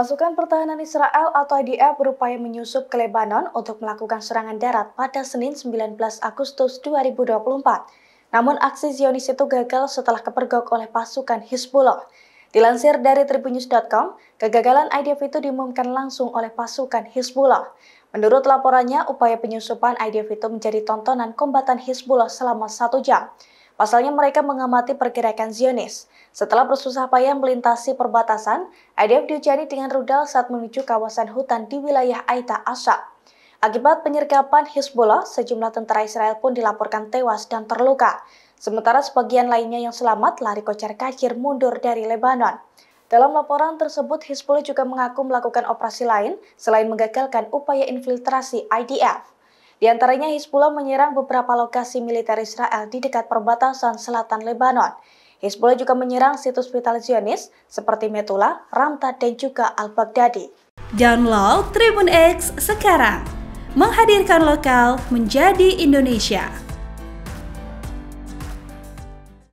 Pasukan pertahanan Israel atau IDF berupaya menyusup ke Lebanon untuk melakukan serangan darat pada Senin 19 Agustus 2024. Namun aksi Zionis itu gagal setelah kepergok oleh pasukan Hizbullah. Dilansir dari tribunews.com, kegagalan IDF itu diumumkan langsung oleh pasukan Hizbullah. Menurut laporannya, upaya penyusupan IDF itu menjadi tontonan kombatan Hizbullah selama satu jam. Pasalnya mereka mengamati pergerakan Zionis. Setelah bersusah payah melintasi perbatasan, IDF dihujani dengan rudal saat menuju kawasan hutan di wilayah Aita Asa. Akibat penyergapan Hizbullah, sejumlah tentara Israel pun dilaporkan tewas dan terluka. Sementara sebagian lainnya yang selamat lari kocar kacir mundur dari Lebanon. Dalam laporan tersebut, Hizbullah juga mengaku melakukan operasi lain selain menggagalkan upaya infiltrasi IDF. Di antaranya Hizbullah menyerang beberapa lokasi militer Israel di dekat perbatasan selatan Lebanon. Hizbullah juga menyerang situs vital Zionis seperti Metula, Ramta, dan juga Al-Baghdadi. Download Tribun X sekarang, menghadirkan lokal menjadi Indonesia.